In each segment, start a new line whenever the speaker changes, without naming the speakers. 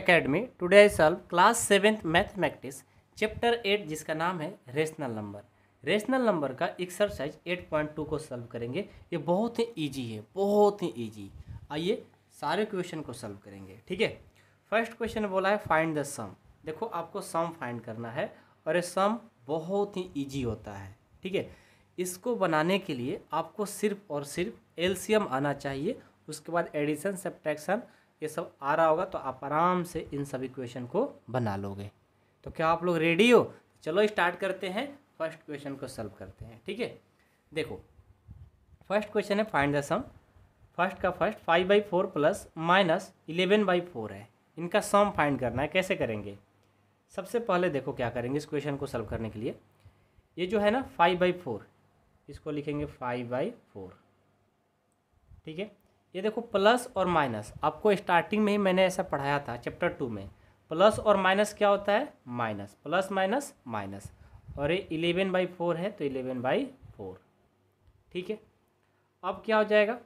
academy today I solve class seventh mathematics chapter eight जिसका नाम है रेशनल नंबर रेशनल नंबर का exercise eight point two को solve करेंगे ये बहुत ही ईजी है बहुत ही ईजी आइए सारे क्वेश्चन को सॉल्व करेंगे ठीक है फर्स्ट क्वेश्चन बोला है फाइंड द सम देखो आपको सम फाइंड करना है और ये सम बहुत ही ईजी होता है ठीक है इसको बनाने के लिए आपको सिर्फ और सिर्फ एल्शियम आना चाहिए उसके बाद एडिशन सब्ट्रैक्शन ये सब आ रहा होगा तो आप आराम से इन सब इक्वेशन को बना लोगे तो क्या आप लोग रेडी हो चलो स्टार्ट करते हैं फर्स्ट क्वेश्चन को सॉल्व करते हैं ठीक है देखो फर्स्ट क्वेश्चन है फाइंड द सम फर्स्ट का first five by four plus minus eleven by four है इनका सम फाइंड करना है कैसे करेंगे सबसे पहले देखो क्या करेंगे इस क्वेश्चन को सॉल्व करने के लिए ये जो है ना फाइव बाई फोर इसको लिखेंगे फाइव बाई फोर ठीक है ये देखो प्लस और माइनस आपको स्टार्टिंग में ही मैंने ऐसा पढ़ाया था चैप्टर टू में प्लस और माइनस क्या होता है माइनस प्लस माइनस माइनस और ये इलेवन बाई फोर है तो इलेवन बाई फोर ठीक है अब क्या हो जाएगा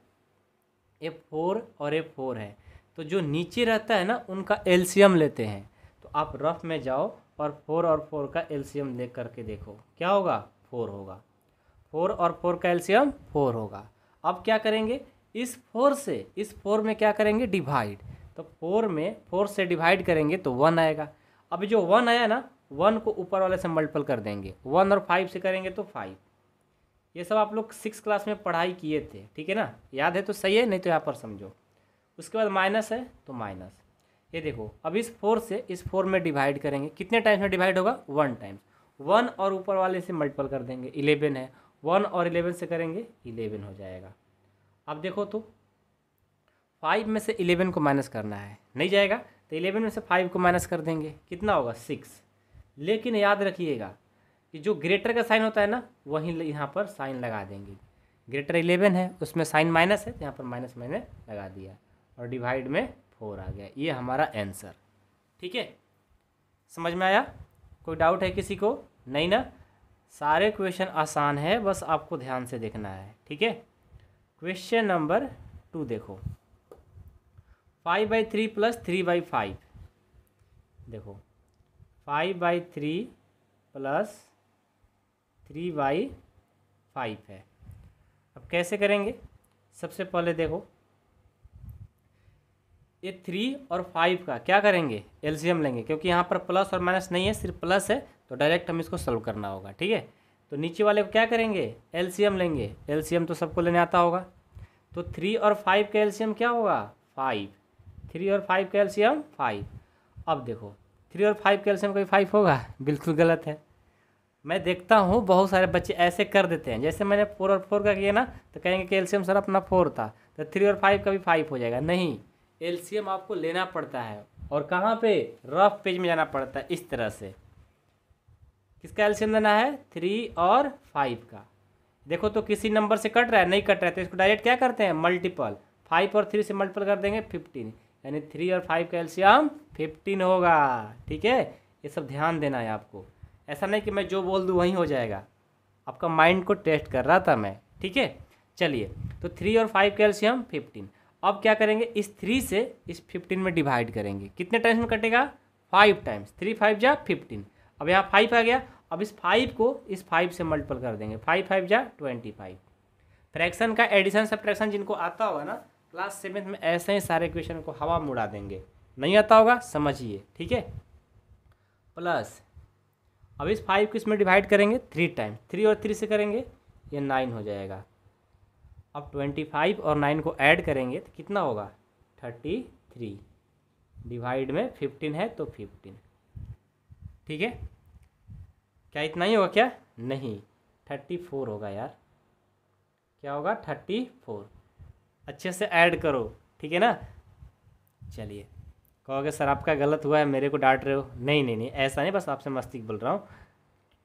ए फोर और ए फोर है तो जो नीचे रहता है ना उनका एल्शियम लेते हैं तो आप रफ में जाओ और फोर और फोर का एल्शियम ले करके देखो क्या होगा फोर होगा फोर और फोर का एल्शियम फोर होगा अब क्या करेंगे इस फोर से इस फोर में क्या करेंगे डिवाइड तो फोर में फोर से डिवाइड करेंगे तो वन आएगा अभी जो वन आया ना वन को ऊपर वाले से मल्टीपल कर देंगे वन और फाइव से करेंगे तो फाइव ये सब आप लोग सिक्स क्लास में पढ़ाई किए थे ठीक है ना याद है तो सही है नहीं तो यहाँ पर समझो उसके बाद माइनस है तो माइनस ये देखो अब इस फोर से इस फोर में डिवाइड करेंगे कितने टाइम्स में डिवाइड होगा वन टाइम्स वन और ऊपर वाले से मल्टीपल कर देंगे इलेवन है वन और इलेवन से करेंगे इलेवन हो जाएगा आप देखो तो फाइव में से इलेवन को माइनस करना है नहीं जाएगा तो इलेवन में से फाइव को माइनस कर देंगे कितना होगा सिक्स लेकिन याद रखिएगा कि जो ग्रेटर का साइन होता है ना वहीं यहाँ पर साइन लगा देंगे ग्रेटर इलेवन है उसमें साइन माइनस है तो यहाँ पर माइनस मैंने लगा दिया और डिवाइड में फोर आ गया ये हमारा आंसर ठीक है समझ में आया कोई डाउट है किसी को नहीं ना सारे क्वेश्चन आसान है बस आपको ध्यान से देखना है ठीक है क्वेश्चन नंबर टू देखो five by three plus three by five देखो five by three plus three by five है अब कैसे करेंगे सबसे पहले देखो ये थ्री और फाइव का क्या करेंगे एलसीएम लेंगे क्योंकि यहाँ पर प्लस और माइनस नहीं है सिर्फ प्लस है तो डायरेक्ट हम इसको सॉल्व करना होगा ठीक है तो नीचे वाले को क्या करेंगे एलसीएम लेंगे एलसीएम तो सबको लेने आता होगा तो थ्री और फाइव का एलसीएम क्या होगा फाइव थ्री और फाइव का एलसीएम फाइव अब देखो थ्री और फाइव का एलसीएम कोई फाइव होगा बिल्कुल गलत है मैं देखता हूँ बहुत सारे बच्चे ऐसे कर देते हैं जैसे मैंने फोर और फोर का किया ना तो कहेंगे कि एलसीएम सर अपना फोर था तो थ्री और फाइव का भी फाइव हो जाएगा नहीं एल्सीयम आपको लेना पड़ता है और कहाँ पे रफ पेज में जाना पड़ता है इस तरह से किसका एल्शियम देना है थ्री और फाइव का देखो तो किसी नंबर से कट रहा है नहीं कट रहा है तो इसको डायरेक्ट क्या करते हैं मल्टीपल फाइव और थ्री से मल्टीपल कर देंगे फिफ्टीन यानी थ्री और फाइव का एल्शियम फिफ्टीन होगा ठीक है ये सब ध्यान देना है आपको ऐसा नहीं कि मैं जो बोल दूँ वहीं हो जाएगा आपका माइंड को टेस्ट कर रहा था मैं ठीक है चलिए तो थ्री और फाइव का एल्शियम फिफ्टीन अब क्या करेंगे इस थ्री से इस फिफ्टीन में डिवाइड करेंगे कितने टाइम्स में कटेगा फाइव टाइम्स थ्री फाइव जा फिफ्टीन अब यहाँ फाइव आ गया अब इस फाइव को इस फाइव से मल्टीपल कर देंगे फाइव फाइव जा ट्वेंटी फाइव फ्रैक्शन का एडिशन सब्ट्रैक्शन जिनको आता होगा ना क्लास सेवेंथ में ऐसे ही सारे क्वेश्चन को हवा में उड़ा देंगे नहीं आता होगा समझिए ठीक है प्लस अब इस फाइव को इसमें डिवाइड करेंगे थ्री टाइम थ्री और थ्री से करेंगे ये नाइन हो जाएगा अब ट्वेंटी फाइव और नाइन को ऐड करेंगे तो कितना होगा थर्टी थ्री डिवाइड में फिफ्टीन है तो फिफ्टीन ठीक है क्या इतना ही होगा क्या नहीं थर्टी फोर होगा यार क्या होगा थर्टी फोर अच्छे से ऐड करो ठीक है ना चलिए कहोगे सर आपका गलत हुआ है मेरे को डांट रहे हो नहीं नहीं नहीं ऐसा नहीं बस आपसे मस्ती बोल रहा हूँ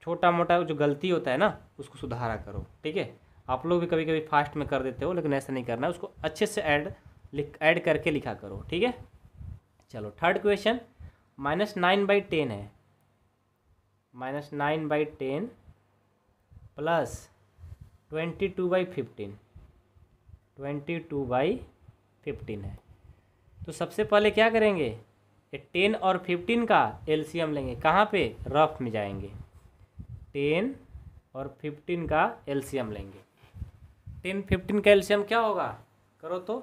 छोटा मोटा जो गलती होता है ना उसको सुधारा करो ठीक है आप लोग भी कभी कभी फास्ट में कर देते हो लेकिन ऐसा नहीं करना है उसको अच्छे से ऐड लिख ऐड करके लिखा करो ठीक है चलो third question minus nine by ten है minus nine by ten plus twenty two by fifteen twenty two by fifteen है तो सबसे पहले क्या करेंगे ये टेन और फिफ्टीन का एलसीएम लेंगे कहाँ पे रफ में जाएंगे टेन और फिफ्टीन का एलसीएम लेंगे टेन फिफ्टीन का एलसीएम क्या होगा करो तो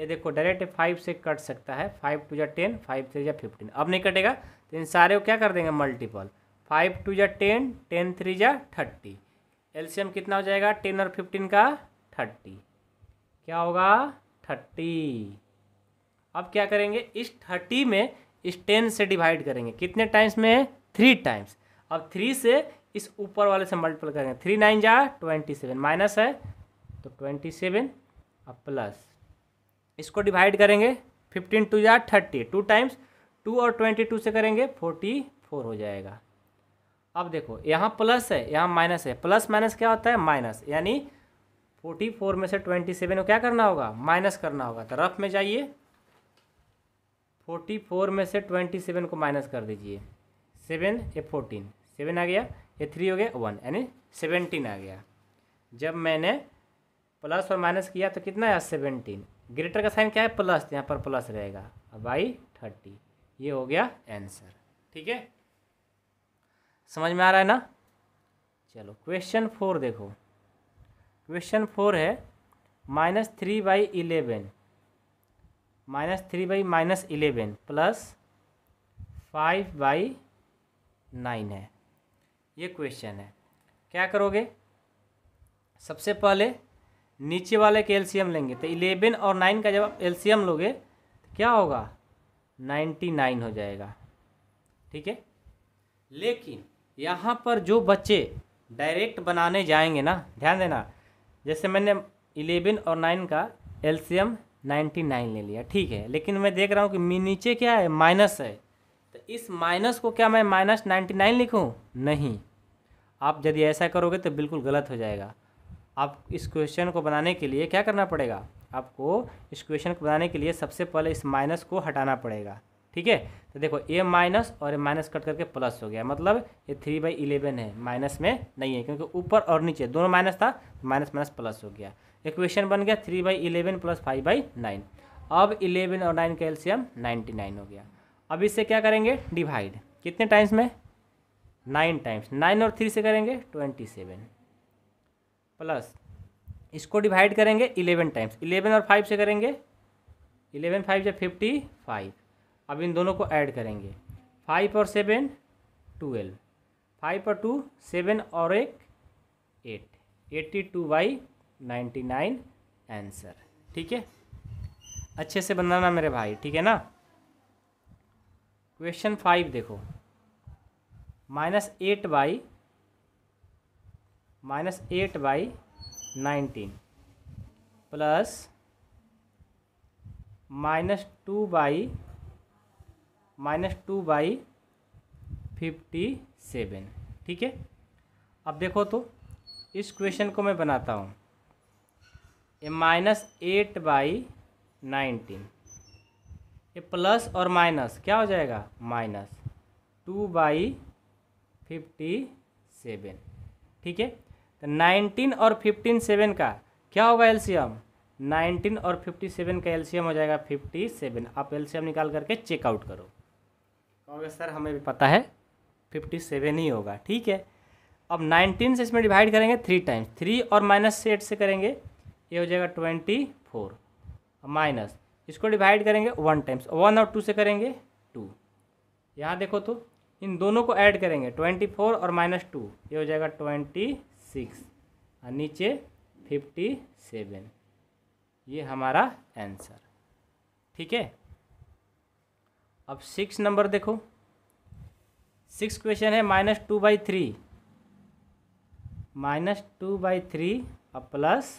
ये देखो डायरेक्ट फाइव से कट सकता है फाइव टू या टेन फाइव से या फिफ्टीन अब नहीं कटेगा तो इन सारे को क्या कर देंगे मल्टीपल फाइव टू जा टेन टेन थ्री जा थर्टी एल्शियम कितना हो जाएगा टेन और फिफ्टीन का थर्टी क्या होगा थर्टी अब क्या करेंगे इस थर्टी में इस टेन से डिवाइड करेंगे कितने टाइम्स में थ्री टाइम्स अब थ्री से इस ऊपर वाले से मल्टीपल करेंगे थ्री नाइन जा ट्वेंटी सेवन माइनस है तो ट्वेंटी सेवन और प्लस इसको डिवाइड करेंगे फिफ्टीन टू जा थर्टी टू टाइम्स टू और ट्वेंटी टू से करेंगे फोर्टी फोर हो जाएगा अब देखो यहाँ प्लस है यहाँ माइनस है प्लस माइनस क्या होता है माइनस यानी फोर्टी फोर में से ट्वेंटी सेवन को क्या करना होगा माइनस करना होगा तो रफ में जाइए फोर्टी फोर में से ट्वेंटी सेवन को माइनस कर दीजिए सेवन ए फोर्टीन सेवन आ गया ए थ्री हो गया वन यानी सेवनटीन आ गया जब मैंने प्लस और माइनस किया तो कितना आया सेवेंटीन ग्रेटर का साइन क्या है प्लस यहाँ पर प्लस रहेगा बाई थर्टी ये हो गया आंसर ठीक है समझ में आ रहा है ना चलो क्वेश्चन फोर देखो क्वेश्चन फोर है minus three by eleven minus three by minus eleven plus five by nine है ये क्वेश्चन है क्या करोगे सबसे पहले नीचे वाले के एलसीएम लेंगे तो इलेवन और नाइन का जब आप एलसीएम लोगे तो क्या होगा नाइन्टी नाइन हो जाएगा ठीक है लेकिन यहाँ पर जो बच्चे डायरेक्ट बनाने जाएंगे ना ध्यान देना जैसे मैंने इलेवन और नाइन का एलसीएम नाइन्टी नाइन ले लिया ठीक है लेकिन मैं देख रहा हूँ कि नीचे क्या है माइनस है तो इस माइनस को क्या मैं माइनस नाइन्टी नाइन लिखूँ नहीं आप यदि ऐसा करोगे तो बिल्कुल गलत हो जाएगा आप इस क्वेश्चन को बनाने के लिए क्या करना पड़ेगा आपको इस क्वेश्चन को बनाने के लिए सबसे पहले इस माइनस को हटाना पड़ेगा ठीक है तो देखो ए माइनस और ए माइनस कट करके प्लस हो गया मतलब ये थ्री बाई इलेवन है माइनस में नहीं है क्योंकि ऊपर और नीचे दोनों माइनस था माइनस माइनस प्लस हो गया इक्वेशन बन गया three by eleven plus five by nine अब इलेवन और नाइन का एल्सियम नाइन्टी नाइन हो गया अब इससे क्या करेंगे डिवाइड कितने टाइम्स में नाइन टाइम्स नाइन और थ्री से करेंगे ट्वेंटी सेवन प्लस इसको डिवाइड करेंगे इलेवन टाइम्स इलेवन और फाइव से करेंगे इलेवन फाइव या फिफ्टी फाइव अब इन दोनों को ऐड करेंगे फाइव और सेवन टूवेल्व फाइव और टू सेवन और एक eight eighty two by ninety nine answer ठीक है अच्छे से बनाना मेरे भाई ठीक है ना क्वेश्चन फाइव देखो minus eight by minus eight by nineteen plus minus two by minus two by fifty seven ठीक है अब देखो तो इस क्वेश्चन को मैं बनाता हूँ ये माइनस एट बाई नाइनटीन ये प्लस और माइनस क्या हो जाएगा minus two by fifty seven ठीक है तो नाइनटीन और फिफ्टीन सेवन का क्या होगा एलसीएम नाइनटीन और फिफ्टी सेवन का एलसीएम हो जाएगा फिफ्टी सेवन आप एलसीएम निकाल करके चेकआउट करो कांग्रेस सर हमें भी पता है फिफ्टी सेवन ही होगा ठीक है अब नाइनटीन से इसमें डिवाइड करेंगे थ्री टाइम्स थ्री और माइनस से एट से करेंगे ये हो जाएगा ट्वेंटी फोर माइनस इसको डिवाइड करेंगे वन टाइम्स वन और टू से करेंगे टू यहाँ देखो तो इन दोनों को ऐड करेंगे ट्वेंटी फोर और माइनस टू ये हो जाएगा ट्वेंटी सिक्स और नीचे फिफ्टी सेवन ये हमारा आंसर ठीक है अब सिक्स नंबर देखो सिक्स क्वेश्चन है minus two by three minus two by three अब प्लस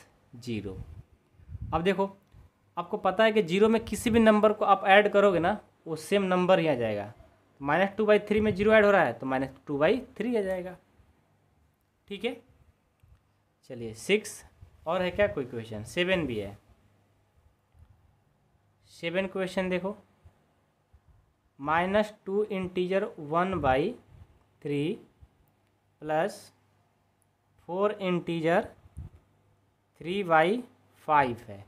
जीरो अब देखो आपको पता है कि जीरो में किसी भी नंबर को आप ऐड करोगे ना वो सेम नंबर ही आ जाएगा माइनस टू बाई थ्री में जीरो ऐड हो रहा है तो माइनस टू बाई थ्री आ जाएगा ठीक है चलिए सिक्स और है क्या कोई क्वेश्चन सेवन भी है सेवन क्वेश्चन देखो minus two integer one by three plus four integer three by five है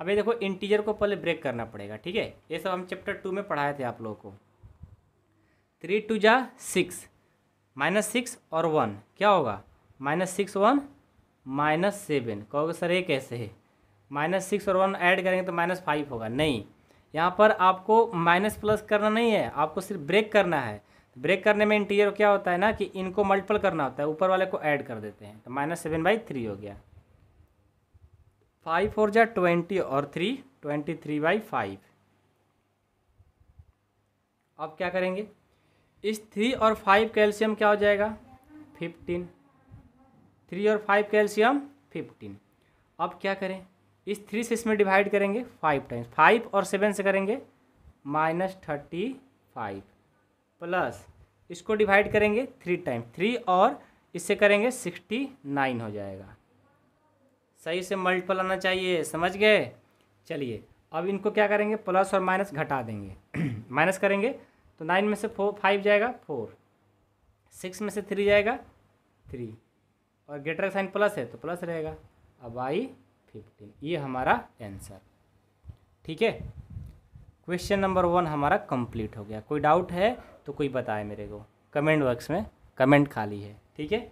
अब ये देखो इंटीजर को पहले ब्रेक करना पड़ेगा ठीक है ये सब हम चैप्टर टू में पढ़ाए थे आप लोगों को थ्री टू जा सिक्स माइनस सिक्स और वन क्या होगा minus six one minus seven कहोगे सर ये कैसे है माइनस सिक्स और वन ऐड करेंगे तो माइनस फाइव होगा नहीं यहाँ पर आपको माइनस प्लस करना नहीं है आपको सिर्फ ब्रेक करना है ब्रेक करने में इंटीरियर क्या होता है ना कि इनको मल्टीपल करना होता है ऊपर वाले को ऐड कर देते हैं तो माइनस सेवन बाई थ्री हो गया फाइव फोर जा ट्वेंटी और three twenty three by five अब क्या करेंगे इस थ्री और फाइव कैल्शियम क्या हो जाएगा फिफ्टीन थ्री और फाइव कैल्शियम फिफ्टीन अब क्या करें इस थ्री से इसमें डिवाइड करेंगे फाइव टाइम्स फाइव और सेवन से करेंगे माइनस थर्टी फाइव प्लस इसको डिवाइड करेंगे थ्री टाइम थ्री और इससे करेंगे सिक्सटी नाइन हो जाएगा सही से मल्टीपल आना चाहिए समझ गए चलिए अब इनको क्या करेंगे प्लस और माइनस घटा देंगे माइनस करेंगे तो नाइन में से फो फाइव जाएगा फोर सिक्स में से थ्री जाएगा थ्री और ग्रेटर साइन प्लस है तो प्लस रहेगा अब आई फिफ्टीन ये हमारा आंसर ठीक है क्वेश्चन नंबर वन हमारा कंप्लीट हो गया कोई डाउट है तो कोई बताए मेरे को कमेंट बॉक्स में कमेंट खाली है ठीक है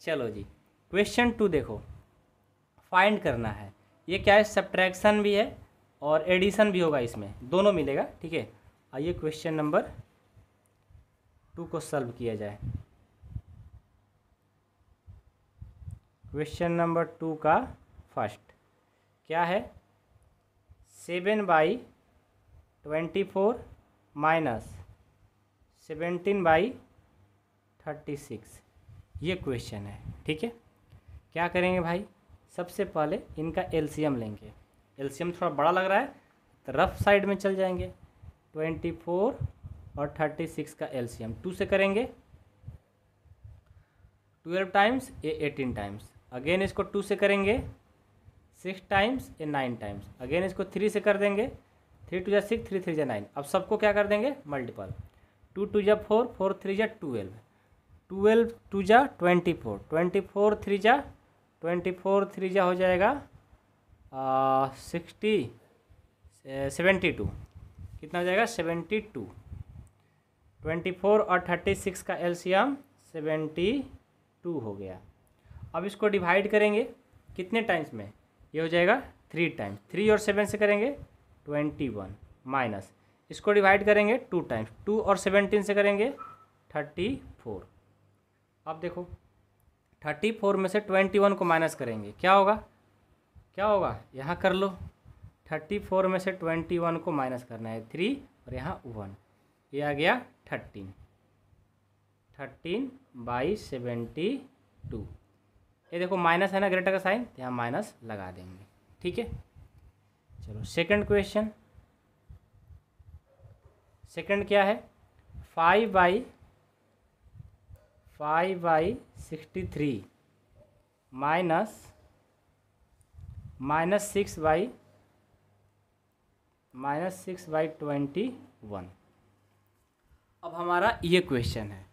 चलो जी क्वेश्चन टू देखो फाइंड करना है ये क्या है सब्ट्रैक्शन भी है और एडिशन भी होगा इसमें दोनों मिलेगा ठीक है आइए क्वेश्चन नंबर टू को सॉल्व किया जाए क्वेश्चन नंबर टू का फर्स्ट क्या है seven by twenty four minus seventeen by thirty six ये क्वेश्चन है ठीक है क्या करेंगे भाई सबसे पहले इनका एलसीएम लेंगे एलसीएम थोड़ा बड़ा लग रहा है तो रफ साइड में चल जाएंगे ट्वेंटी फोर और थर्टी सिक्स का एलसीएम टू से करेंगे ट्वेल्व टाइम्स ये एटीन टाइम्स अगेन इसको टू से करेंगे सिक्स टाइम्स या नाइन टाइम्स अगेन इसको थ्री से कर देंगे थ्री टू या सिक्स थ्री थ्री या नाइन अब सबको क्या कर देंगे मल्टीपल टू टू या फोर फोर थ्री या ट्वेल्व ट्वेल्व टू या twenty four twenty four three या ट्वेंटी फोर थ्री या हो जाएगा सिक्सटी सेवेंटी टू कितना हो जाएगा सेवेंटी टू ट्वेंटी फोर और थर्टी सिक्स का एलसीएम सेवेंटी टू हो गया अब इसको डिवाइड करेंगे कितने टाइम्स में ये हो जाएगा थ्री टाइम्स थ्री और सेवन से करेंगे ट्वेंटी वन माइनस इसको डिवाइड करेंगे टू टाइम्स टू और सेवनटीन से करेंगे थर्टी फोर अब देखो थर्टी फोर में से ट्वेंटी वन को माइनस करेंगे क्या होगा क्या होगा यहाँ कर लो थर्टी फोर में से ट्वेंटी वन को माइनस करना है थ्री और यहाँ वन ये आ गया thirteen thirteen by seventy two ये देखो माइनस है ना ग्रेटर का साइन तो यहाँ माइनस लगा देंगे ठीक है चलो सेकंड क्वेश्चन सेकंड क्या है five by five by sixty three minus minus six by minus six by twenty one अब हमारा ये क्वेश्चन है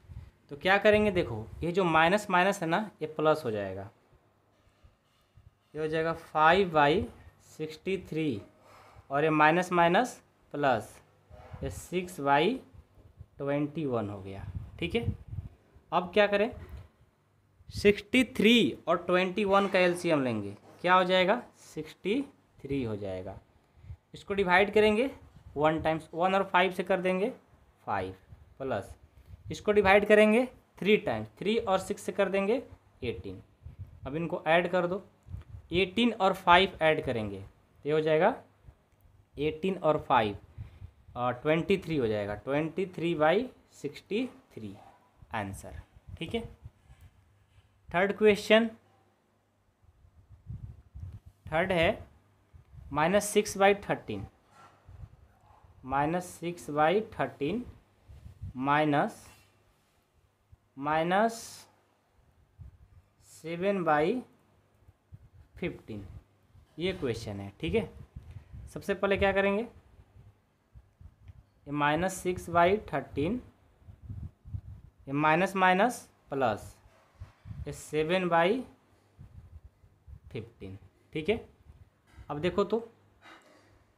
तो क्या करेंगे देखो ये जो माइनस माइनस है ना ये प्लस हो जाएगा ये हो जाएगा फाइव बाई सिक्सटी थ्री और ये माइनस माइनस प्लस ये सिक्स बाई ट्वेंटी वन हो गया ठीक है अब क्या करें सिक्सटी थ्री और ट्वेंटी वन का एलसीएम लेंगे क्या हो जाएगा सिक्सटी थ्री हो जाएगा इसको डिवाइड करेंगे वन टाइम्स वन और फाइव से कर देंगे फाइव प्लस इसको डिवाइड करेंगे थ्री टाइम्स थ्री और सिक्स से कर देंगे एटीन अब इनको ऐड कर दो एटीन और फाइव ऐड करेंगे तो ये हो जाएगा एटीन और फाइव और ट्वेंटी थ्री हो जाएगा twenty three by sixty three answer ठीक है थर्ड क्वेश्चन थर्ड है minus six by thirteen minus six by thirteen minus minus seven by fifteen ये क्वेश्चन है ठीक है सबसे पहले क्या करेंगे ये माइनस सिक्स बाई थर्टीन ये माइनस माइनस प्लस ये सेवन बाई फिफ्टीन ठीक है अब देखो तो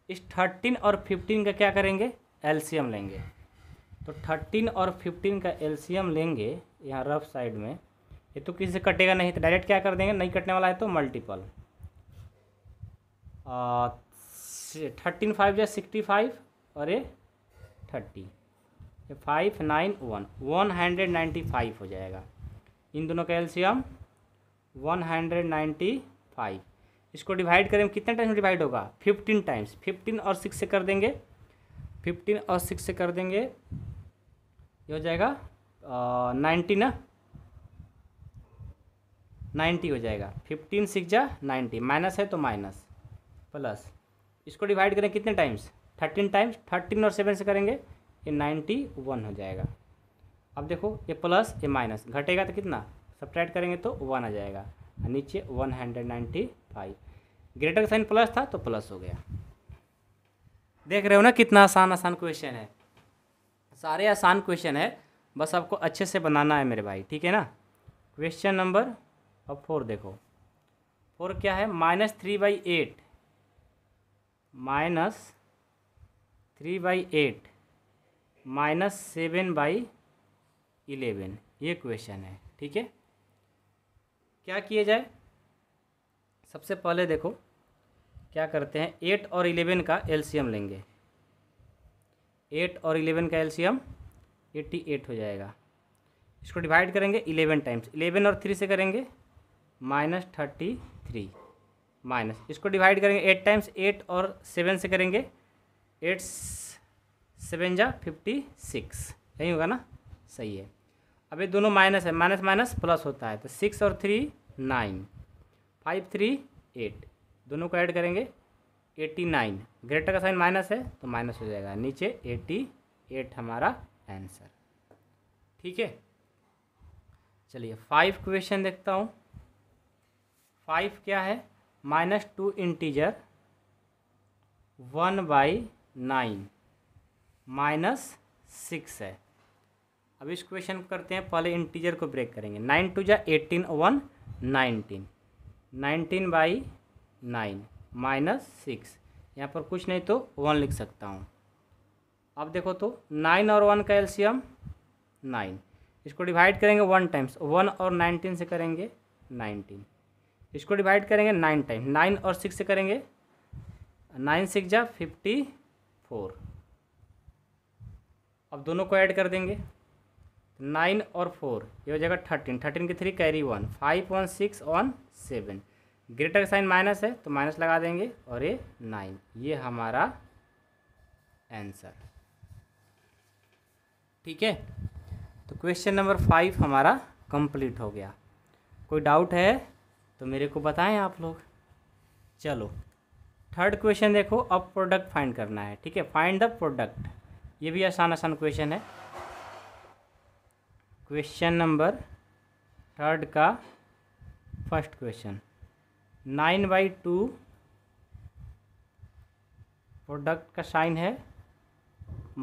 इस थर्टीन और फिफ्टीन का क्या करेंगे एलसीएम लेंगे तो थर्टीन और फिफ्टीन का एलसीएम लेंगे यहाँ रफ साइड में ये तो किसी से कटेगा नहीं तो डायरेक्ट क्या कर देंगे नहीं कटने वाला है तो मल्टीपल थर्टीन फाइव या सिक्सटी फाइव और ये thirty five nine one one hundred ninety five हो जाएगा इन दोनों का LCM one hundred ninety five इसको डिवाइड करें कितने टाइम्स डिवाइड होगा फिफ्टीन टाइम्स फिफ्टीन और सिक्स से कर देंगे फिफ्टीन और सिक्स से कर देंगे ये हो जाएगा नाइन्टी ना नाइन्टी हो जाएगा फिफ्टीन सिक्स जा नाइन्टी माइनस है तो माइनस प्लस इसको डिवाइड करें कितने टाइम्स थर्टीन टाइम्स थर्टीन और सेवन से करेंगे ये नाइन्टी वन हो जाएगा अब देखो ये प्लस ये माइनस घटेगा तो कितना सब्ट्रैक्ट करेंगे तो वन आ जाएगा नीचे one hundred ninety five greater sign plus था तो प्लस हो गया देख रहे हो ना कितना आसान आसान क्वेश्चन है सारे आसान क्वेश्चन है बस आपको अच्छे से बनाना है मेरे भाई ठीक है ना क्वेश्चन नंबर अब फोर देखो फोर क्या है minus three by eight minus three by eight minus seven by eleven ये क्वेश्चन है ठीक है क्या किया जाए सबसे पहले देखो क्या करते हैं एट और इलेवन का एलसीएम लेंगे एट और इलेवन का एलसीएम एट्टी एट हो जाएगा इसको डिवाइड करेंगे इलेवन टाइम्स इलेवन और थ्री से करेंगे माइनस थर्टी थ्री माइनस इसको डिवाइड करेंगे एट टाइम्स एट और सेवन से करेंगे एट सेवन जा फिफ्टी सिक्स यही होगा ना सही है अब ये दोनों माइनस है माइनस माइनस प्लस होता है तो सिक्स और three nine five three eight दोनों को ऐड करेंगे एट्टी नाइन ग्रेटर का साइन माइनस है तो माइनस हो जाएगा नीचे एट्टी एट हमारा आंसर ठीक है चलिए फाइव क्वेश्चन देखता हूँ फाइव क्या है minus two integer one by nine minus six है अब इस क्वेश्चन को करते हैं पहले इंटीजर को ब्रेक करेंगे नाइन टू जै eighteen one nineteen nineteen by nine minus six यहाँ पर कुछ नहीं तो वन लिख सकता हूँ आप देखो तो नाइन और वन का एल्शियम नाइन इसको डिवाइड करेंगे वन टाइम्स वन और नाइनटीन से करेंगे नाइनटीन इसको डिवाइड करेंगे नाइन टाइम नाइन और सिक्स से करेंगे नाइन सिक्स जा फिफ्टी फोर अब दोनों को ऐड कर देंगे नाइन और फोर ये हो जाएगा थर्टीन थर्टीन के three carry one five one six one seven greater sign minus है तो माइनस लगा देंगे और ये नाइन ये हमारा आंसर ठीक है तो क्वेश्चन नंबर फाइव हमारा कंप्लीट हो गया कोई डाउट है तो मेरे को बताएं आप लोग चलो थर्ड क्वेश्चन देखो अब प्रोडक्ट फाइंड करना है ठीक है फाइंड द प्रोडक्ट ये भी आसान आसान क्वेश्चन है क्वेश्चन नंबर थर्ड का first question nine by two product का साइन है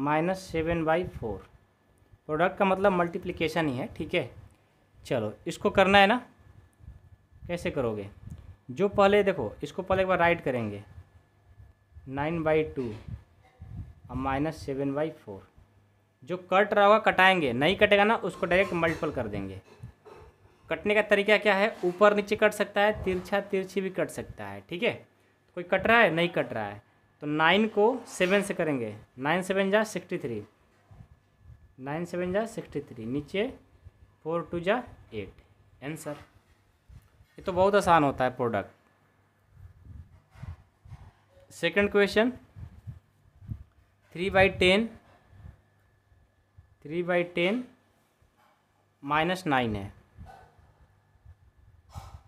minus seven by four product का मतलब मल्टीप्लिकेशन ही है ठीक है चलो इसको करना है ना कैसे करोगे जो पहले देखो इसको पहले एक बार राइट करेंगे नाइन बाई टू और माइनस सेवन बाई फोर जो कट रहा होगा कटाएंगे नहीं कटेगा ना उसको डायरेक्ट मल्टीपल कर देंगे कटने का तरीका क्या है ऊपर नीचे कट सकता है तिरछा तिरछी भी कट सकता है ठीक है कोई कट रहा है नहीं कट रहा है तो नाइन को सेवन से करेंगे नाइन सेवन जा सिक्सटी थ्री नाइन सेवन जा सिक्सटी थ्री नीचे फोर टू जा एट आंसर ये तो बहुत आसान होता है product second question three by ten three by ten minus nine है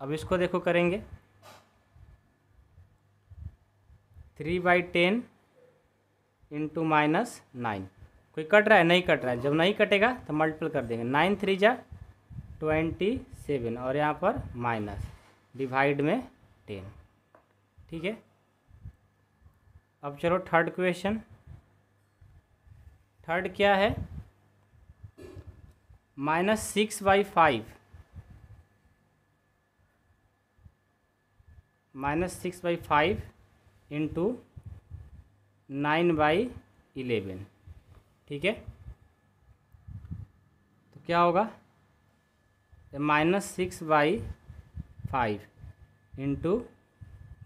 अब इसको देखो करेंगे three by ten into minus nine कोई कट रहा है नहीं कट रहा है जब नहीं कटेगा तो मल्टीपल कर देंगे नाइन थ्री जा ट्वेंटी सेवन और यहाँ पर माइनस डिवाइड में टेन ठीक है अब चलो थर्ड क्वेश्चन थर्ड क्या है minus six by five minus six by five into nine by eleven ठीक है तो क्या होगा minus six by five into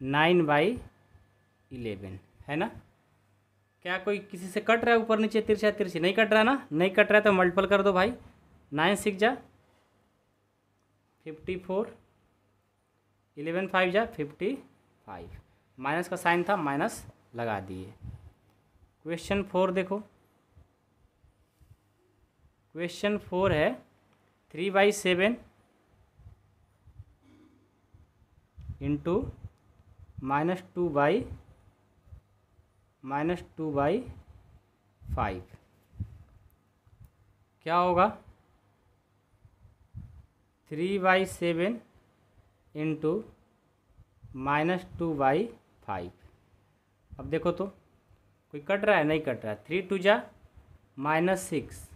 nine by eleven है ना क्या कोई किसी से कट रहा है ऊपर नीचे तिरछा तिरछी नहीं कट रहा है ना नहीं कट रहा है तो मल्टीपल कर दो भाई नाइन सिक्स जा फिफ्टी फोर इलेवन फाइव जा फिफ्टी फाइव माइनस का साइन था माइनस लगा दिए क्वेश्चन फोर देखो क्वेश्चन फोर है three by seven into minus two by minus two by five क्या होगा three by seven into minus two by five अब देखो तो कोई कट रहा है नहीं कट रहा है थ्री टू जा माइनस सिक्स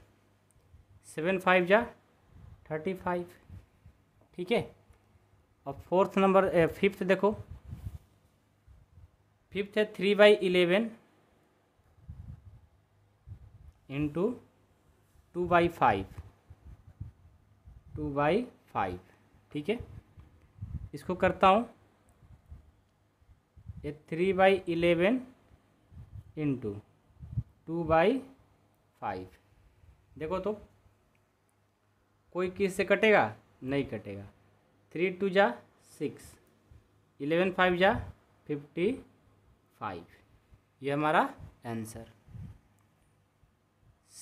सेवन फाइव जा थर्टी फाइव ठीक है और फोर्थ नंबर फिफ्थ देखो फिफ्थ है three by eleven into two by five two by five ठीक है इसको करता हूँ ये three by eleven into two by five देखो तो कोई किस से कटेगा नहीं कटेगा थ्री टू जा सिक्स इलेवन फाइव जा फिफ्टी फाइव ये हमारा आंसर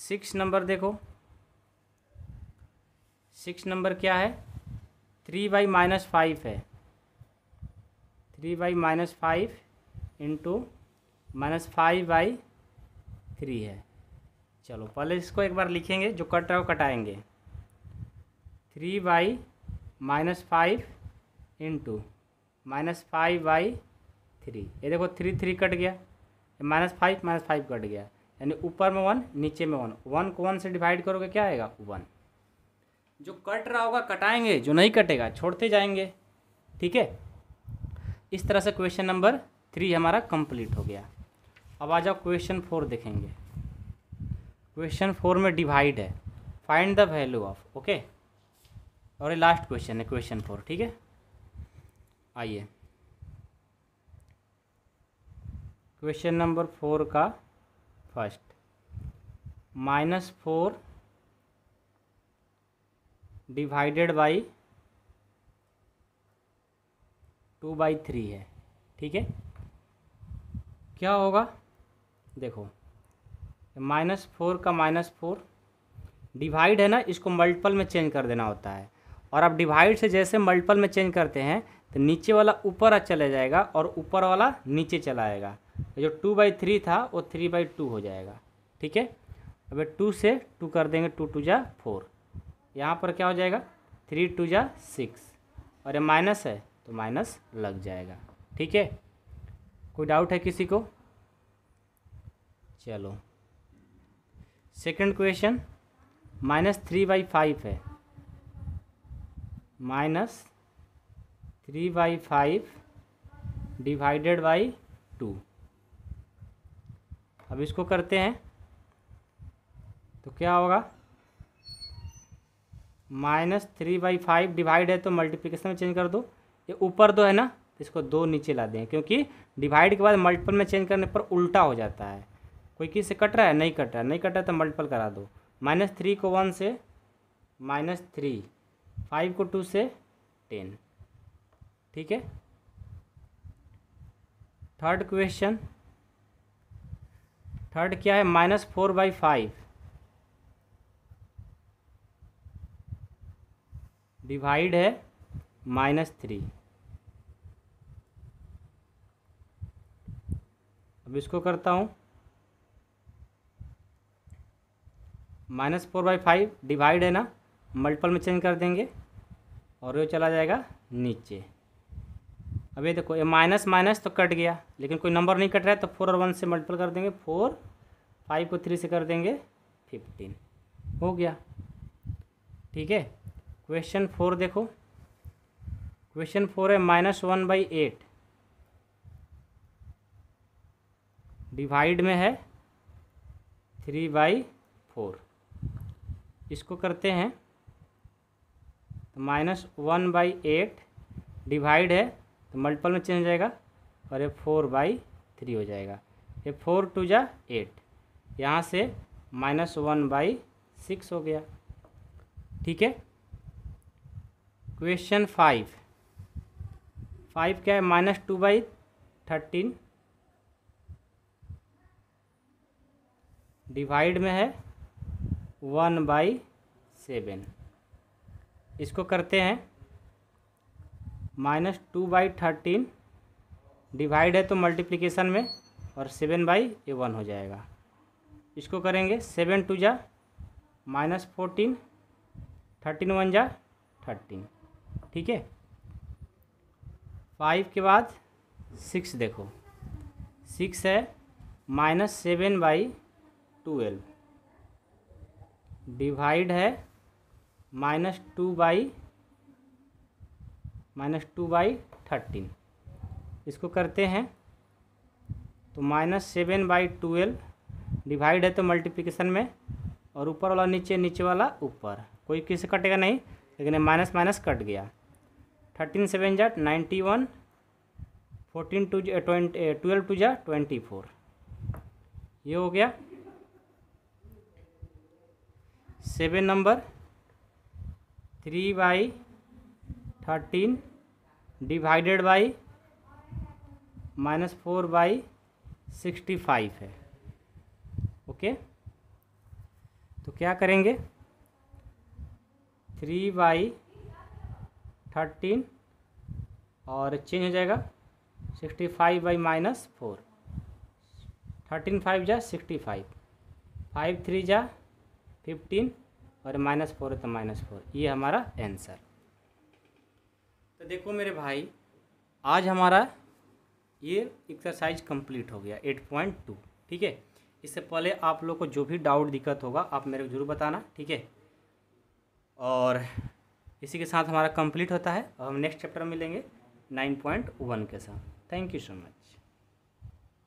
सिक्स नंबर देखो सिक्स नंबर क्या है थ्री बाई माइनस फाइव है three by minus five into minus five by three है चलो पहले इसको एक बार लिखेंगे जो कट रहा है वो कटाएंगे three by minus five into minus five by three ये देखो थ्री थ्री कट गया माइनस फाइव माइनस फाइव कट गया यानी ऊपर में वन नीचे में वन वन को वन से डिवाइड करोगे क्या आएगा वन जो कट रहा होगा कटाएंगे जो नहीं कटेगा छोड़ते जाएंगे ठीक है इस तरह से क्वेश्चन नंबर थ्री हमारा कंप्लीट हो गया अब आ जाओ क्वेश्चन फोर देखेंगे क्वेश्चन फोर में डिवाइड है find the value of okay और ये लास्ट क्वेश्चन है क्वेश्चन फोर ठीक है आइए क्वेश्चन नंबर फोर का first minus four divided by two by three है ठीक है क्या होगा देखो माइनस फोर का माइनस फोर डिवाइड है ना इसको मल्टीपल में चेंज कर देना होता है और आप डिवाइड से जैसे मल्टीपल में चेंज करते हैं तो नीचे वाला ऊपर चले जाएगा और ऊपर वाला नीचे चला आएगा तो जो टू बाई थ्री था वो थ्री बाई टू हो जाएगा ठीक है अब टू से टू कर देंगे टू टू जा फोर यहाँ पर क्या हो जाएगा थ्री टू जा सिक्स और ये माइनस है तो माइनस लग जाएगा ठीक है कोई डाउट है किसी को चलो second question minus three by five है minus three by five divided by two अब इसको करते हैं तो क्या होगा minus three by five divide है तो मल्टीप्लिकेशन में चेंज कर दो ये ऊपर दो है ना तो इसको दो नीचे ला दें क्योंकि डिवाइड के बाद मल्टीपल में चेंज करने पर उल्टा हो जाता है कोई किस से कट रहा है नहीं कट रहा है नहीं कट रहा है तो मल्टीपल करा दो माइनस थ्री को वन से माइनस थ्री फाइव को टू से टेन ठीक है थर्ड क्वेश्चन थर्ड क्या है minus four by five divide है माइनस थ्री अब इसको करता हूँ minus four by five divide है ना मल्टीपल में चेंज कर देंगे और ये चला जाएगा नीचे अब ये देखो ये माइनस माइनस तो कट गया लेकिन कोई नंबर नहीं कट रहा है तो फोर और वन से मल्टीपल कर देंगे फोर फाइव को थ्री से कर देंगे फिफ्टीन हो गया ठीक है क्वेश्चन फोर देखो क्वेश्चन फोर है minus one by eight divide में है थ्री बाई फोर इसको करते हैं तो minus one by eight divide है तो मल्टीपल में चेंज हो जाएगा और ये फोर बाई थ्री हो जाएगा ये फोर टू जा एट यहाँ से माइनस वन बाई सिक्स हो गया ठीक है क्वेश्चन फाइव फाइव क्या है minus two by thirteen divide में है वन बाई सेवन इसको करते हैं minus two by thirteen divide है तो मल्टीप्लिकेशन में और सेवन बाई ए वन हो जाएगा इसको करेंगे सेवन टू जा माइनस फोर्टीन थर्टीन वन जा थर्टीन ठीक है फाइव के बाद सिक्स देखो सिक्स है minus seven by twelve divide है minus two by minus two by thirteen इसको करते हैं तो minus seven by twelve divide है तो मल्टीप्लिकेशन में और ऊपर वाला नीचे नीचे वाला ऊपर कोई किसी कटेगा नहीं लेकिन माइनस माइनस कट गया थर्टीन सेवन जा ninety one fourteen two twenty twelve two जा ट्वेंटी फोर ये हो गया seven number three by thirteen divided by minus four by sixty five है ओके तो क्या करेंगे थ्री बाई थर्टीन और चेंज हो जाएगा sixty five by minus four thirteen five जा सिक्सटी फाइव फाइव थ्री जा फिफ्टीन और माइनस फोर है तो माइनस फोर ये हमारा आंसर तो देखो मेरे भाई आज हमारा ये एक्सरसाइज कंप्लीट हो गया एट पॉइंट टू ठीक है इससे पहले आप लोग को जो भी डाउट दिक्कत होगा आप मेरे को जरूर बताना ठीक है और इसी के साथ हमारा कंप्लीट होता है और हम नेक्स्ट चैप्टर में मिलेंगे नाइन पॉइंट वन के साथ थैंक यू सो मच